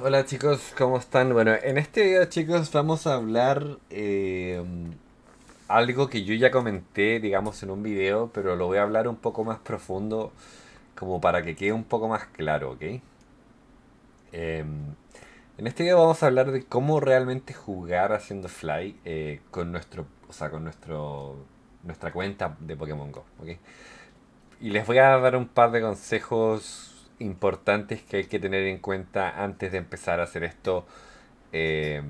Hola chicos, ¿cómo están? Bueno, en este video chicos vamos a hablar eh, algo que yo ya comenté, digamos, en un video, pero lo voy a hablar un poco más profundo, como para que quede un poco más claro, ¿ok? Em, en este video vamos a hablar de cómo realmente jugar haciendo fly eh, con nuestro, o sea, con nuestro, nuestra cuenta de Pokémon Go, ¿ok? Y les voy a dar un par de consejos importantes que hay que tener en cuenta antes de empezar a hacer esto eh,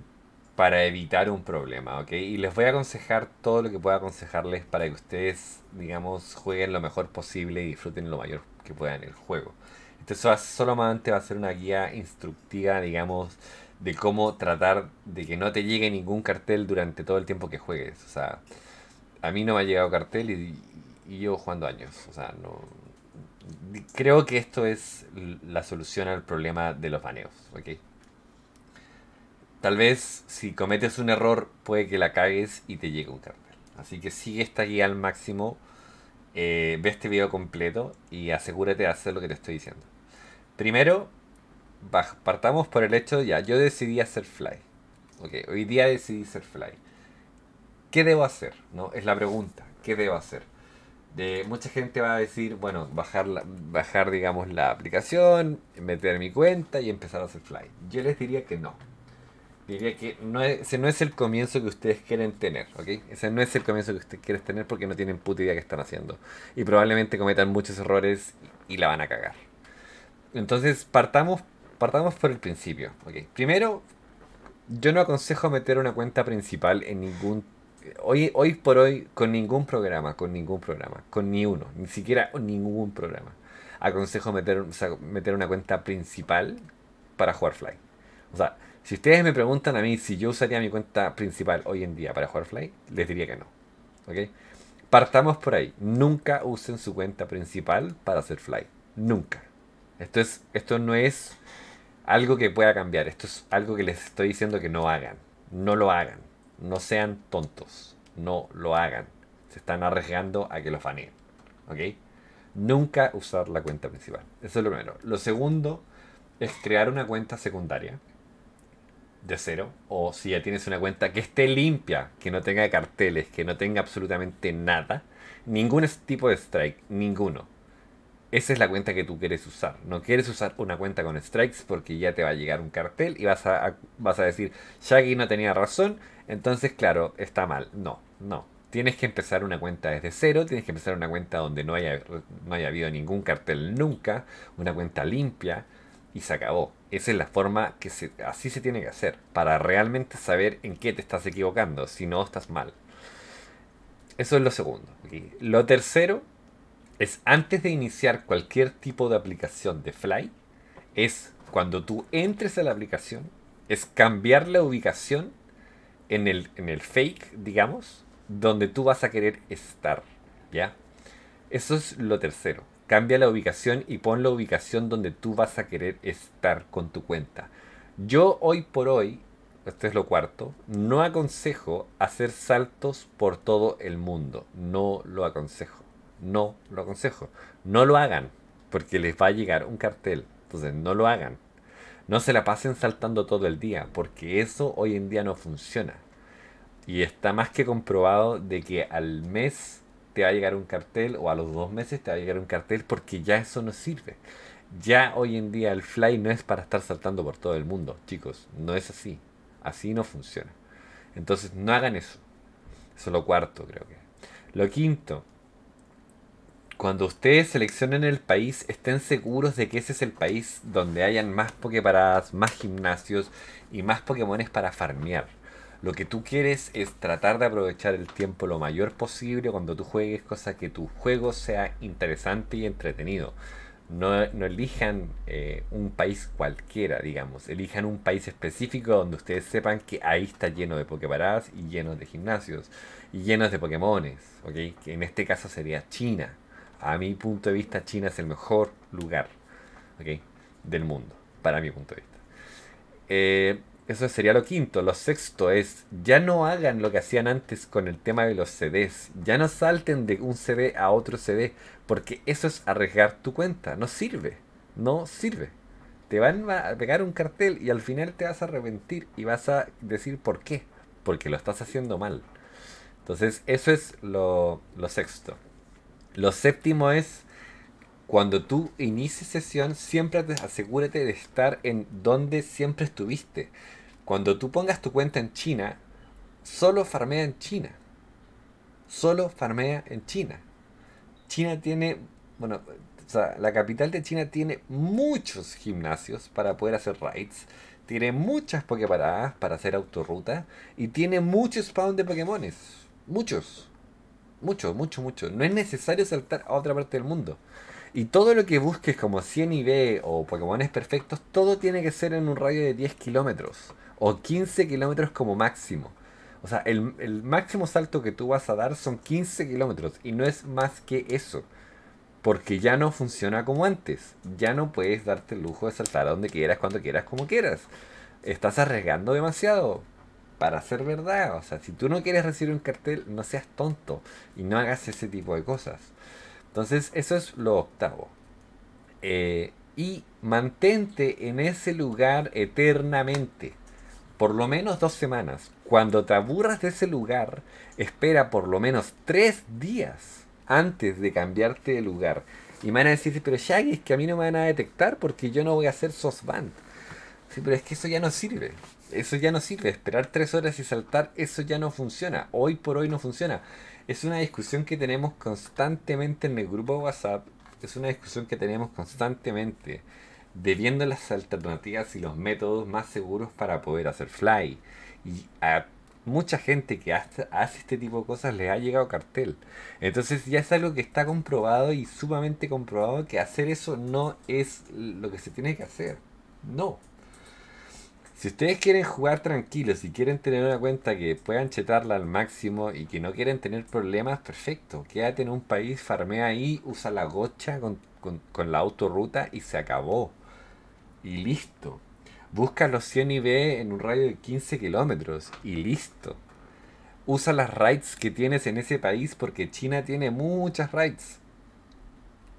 para evitar un problema, ¿ok? Y les voy a aconsejar todo lo que pueda aconsejarles para que ustedes, digamos, jueguen lo mejor posible y disfruten lo mayor que puedan el juego. Entonces este solamente va a ser una guía instructiva, digamos, de cómo tratar de que no te llegue ningún cartel durante todo el tiempo que juegues. O sea, a mí no me ha llegado cartel y, y llevo jugando años. O sea, no, creo que esto es la solución al problema de los baneos, ¿ok? Tal vez si cometes un error puede que la cagues y te llegue un cartel. Así que sigue esta guía al máximo, eh, ve este video completo y asegúrate de hacer lo que te estoy diciendo. Primero, partamos por el hecho ya, yo decidí hacer fly. hoy día decidí ser fly. ¿Qué debo hacer? No, es la pregunta. ¿Qué debo hacer? De, mucha gente va a decir, bueno, bajar, la, bajar, digamos, la aplicación, meter mi cuenta y empezar a hacer fly. Yo les diría que no. Diría que no es, ese no es el comienzo que ustedes quieren tener, ¿ok? Ese no es el comienzo que ustedes quieren tener porque no tienen puta idea que están haciendo. Y probablemente cometan muchos errores y, la van a cagar. Entonces, partamos, partamos por el principio, Primero, yo no aconsejo meter una cuenta principal en ningún hoy, hoy por hoy, con ningún programa, con ningún programa, con ni uno, ni siquiera ningún programa, aconsejo meter, meter una cuenta principal para jugar Fly. O sea, si ustedes me preguntan a mí si yo usaría mi cuenta principal hoy en día para jugar Fly, les diría que no. ¿Ok? Partamos por ahí. Nunca usen su cuenta principal para hacer Fly. Nunca. Esto, es, esto no es algo que pueda cambiar. Esto es algo que les estoy diciendo que no hagan. No lo hagan. No sean tontos. No lo hagan. Se están arriesgando a que los faneen. ¿Ok? Nunca usar la cuenta principal. Eso es lo primero. Lo segundo es crear una cuenta secundaria de cero. O si ya tienes una cuenta que esté limpia, que no tenga carteles, que no tenga absolutamente nada. Ningún tipo de strike. Ninguno esa es la cuenta que tú quieres usar. No quieres usar una cuenta con strikes porque ya te va a llegar un cartel y vas a, vas a decir, Shaggy no tenía razón, entonces claro, está mal. No, no. Tienes que empezar una cuenta desde cero, tienes que empezar una cuenta donde no haya, no haya habido ningún cartel nunca, una cuenta limpia y se acabó. Esa es la forma que se, así se tiene que hacer, para realmente saber en qué te estás equivocando, si no estás mal. Eso es lo segundo. Lo tercero es antes de iniciar cualquier tipo de aplicación de Fly, es cuando tú entres a la aplicación, es cambiar la ubicación en el, en el fake, digamos, donde tú vas a querer estar, ¿ya? Eso es lo tercero. Cambia la ubicación y pon la ubicación donde tú vas a querer estar con tu cuenta. Yo hoy por hoy, esto es lo cuarto, no aconsejo hacer saltos por todo el mundo. No lo aconsejo no lo aconsejo. No lo hagan, porque les va a llegar un cartel. Entonces, no lo hagan. No se la pasen saltando todo el día, porque eso hoy en día no funciona. Y está más que comprobado de que al mes te va a llegar un cartel o a los dos meses te va a llegar un cartel porque ya eso no sirve. Ya hoy en día el fly no es para estar saltando por todo el mundo, chicos. No es así. Así no funciona. Entonces no hagan eso. Eso es lo cuarto, creo que. Lo quinto, cuando ustedes seleccionen el país, estén seguros de que ese es el país donde hayan más pokeparadas, más gimnasios y más pokémones para farmear. Lo que tú quieres es tratar de aprovechar el tiempo lo mayor posible cuando tú juegues, cosa que tu juego sea interesante y entretenido. No, elijan eh, un país cualquiera, digamos. Elijan un país específico donde ustedes sepan que ahí está lleno de pokeparadas y llenos de gimnasios y llenos de pokémones. ¿okay? Que en este caso sería China a mi punto de vista, China es el mejor lugar del mundo, para mi punto de vista. Eh, eso sería lo quinto. Lo sexto es, ya no hagan lo que hacían antes con el tema de los CDs. Ya no salten de un CD a otro CD, porque eso es arriesgar tu cuenta. No sirve, no sirve. Te van a pegar un cartel y al final te vas a arrepentir y vas a decir por qué. Porque lo estás haciendo mal. Entonces, eso es lo, lo sexto. Lo séptimo es, cuando tú inicies sesión, siempre asegúrate de estar en donde siempre estuviste. Cuando tú pongas tu cuenta en China, solo farmea en China. Solo farmea en China. China tiene, bueno, o sea, la capital de China tiene muchos gimnasios para poder hacer raids. Tiene muchas pokeparadas para hacer autorruta. Y tiene muchos spawn de Pokémones. Muchos. Mucho, mucho, mucho. No es necesario saltar a otra parte del mundo. Y todo lo que busques como 100 IB o Pokémones perfectos, todo tiene que ser en un radio de 10 kilómetros o 15 kilómetros como máximo. O sea, el, el, máximo salto que tú vas a dar son 15 kilómetros y no es más que eso. Porque ya no funciona como antes. Ya no puedes darte el lujo de saltar a donde quieras, cuando quieras, como quieras. Estás arriesgando demasiado para ser verdad. O sea, si tú no quieres recibir un cartel, no seas tonto y no hagas ese tipo de cosas. Entonces, eso es lo octavo. Eh, y mantente en ese lugar eternamente. Por lo menos dos semanas. Cuando te aburras de ese lugar, espera por lo menos tres días antes de cambiarte de lugar. Y van a decir, pero Shaggy, es que a mí no me van a detectar porque yo no voy a hacer SOSBAND. Sí, pero es que eso ya no sirve. Eso ya no sirve. Esperar tres horas y saltar, eso ya no funciona. Hoy por hoy no funciona. Es una discusión que tenemos constantemente en el grupo WhatsApp. Es una discusión que tenemos constantemente debiendo las alternativas y los métodos más seguros para poder hacer fly. Y a mucha gente que hace, este tipo de cosas le ha llegado cartel. Entonces ya es algo que está comprobado y sumamente comprobado que hacer eso no es lo que se tiene que hacer. No, si ustedes quieren jugar tranquilos, si quieren tener una cuenta que puedan chetarla al máximo y que no quieren tener problemas, perfecto. Quédate en un país, farmea ahí, usa la gocha con, la autorruta y se acabó. Y listo. Busca los 100 IB en un radio de 15 kilómetros y listo. Usa las raids que tienes en ese país porque China tiene muchas raids.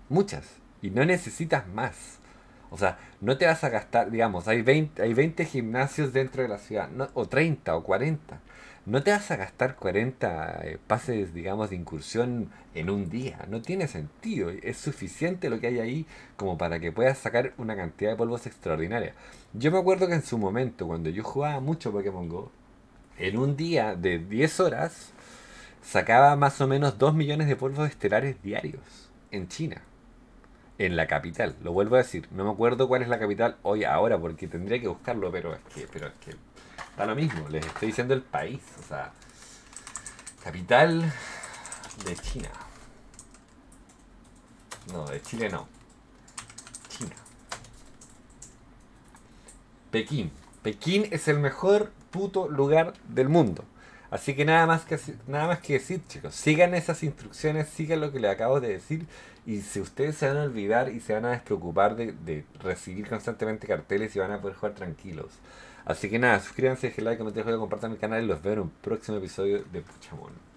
Muchas. Y no necesitas más. O sea, no te vas a gastar, digamos, hay 20, hay 20 gimnasios dentro de la ciudad, o 30 o 40. No te vas a gastar 40 eh, pases, digamos, de incursión en un día. No tiene sentido. Es suficiente lo que hay ahí como para que puedas sacar una cantidad de polvos extraordinaria. Yo me acuerdo que en su momento, cuando yo jugaba mucho Pokémon Go, en un día de 10 horas, sacaba más o menos 2 millones de polvos estelares diarios en China en la capital. Lo vuelvo a decir, no me acuerdo cuál es la capital hoy, ahora, porque tendría que buscarlo, pero es que, pero es que da lo mismo. Les estoy diciendo el país, o sea, capital de China. No, de Chile no. China. Pekín. Pekín es el mejor puto lugar del mundo. Así que nada más que nada más que decir, chicos, sigan esas instrucciones, sigan lo que les acabo de decir y si ustedes se van a olvidar y se van a despreocupar de, recibir constantemente carteles y van a poder jugar tranquilos. Así que nada, suscríbanse, dejen like, de compartan mi canal y los veo en un próximo episodio de Puchamón.